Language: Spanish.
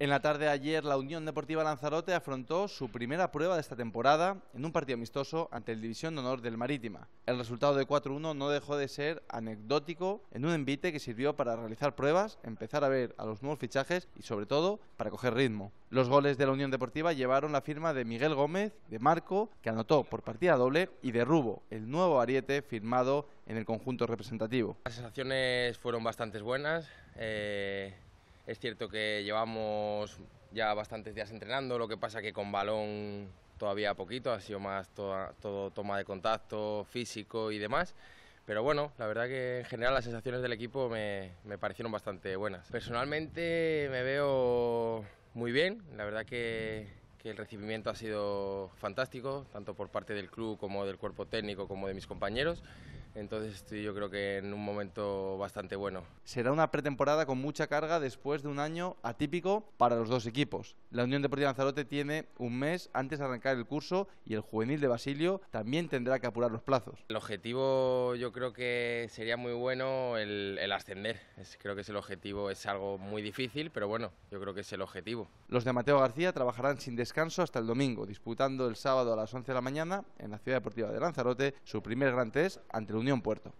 En la tarde de ayer, la Unión Deportiva Lanzarote afrontó su primera prueba de esta temporada en un partido amistoso ante el División de Honor del Marítima. El resultado de 4-1 no dejó de ser anecdótico en un envite que sirvió para realizar pruebas, empezar a ver a los nuevos fichajes y, sobre todo, para coger ritmo. Los goles de la Unión Deportiva llevaron la firma de Miguel Gómez, de Marco, que anotó por partida doble, y de Rubo, el nuevo ariete firmado en el conjunto representativo. Las sensaciones fueron bastante buenas. Eh, es cierto que llevamos ya bastantes días entrenando, lo que pasa que con balón todavía poquito, ha sido más todo toma de contacto físico y demás. Pero bueno, la verdad que en general las sensaciones del equipo me, parecieron bastante buenas. Personalmente me veo muy bien, la verdad que, que el recibimiento ha sido fantástico, tanto por parte del club como del cuerpo técnico como de mis compañeros. Entonces estoy yo creo que en un momento bastante bueno. Será una pretemporada con mucha carga después de un año atípico para los dos equipos. La Unión Deportiva Lanzarote tiene un mes antes de arrancar el curso y el juvenil de Basilio también tendrá que apurar los plazos. El objetivo yo creo que sería muy bueno el, ascender. creo que es el objetivo, es algo muy difícil, pero bueno, yo creo que es el objetivo. Los de Mateo García trabajarán sin descanso hasta el domingo, disputando el sábado a las 11 de la mañana en la Ciudad Deportiva de Lanzarote su primer gran test ante Puerto.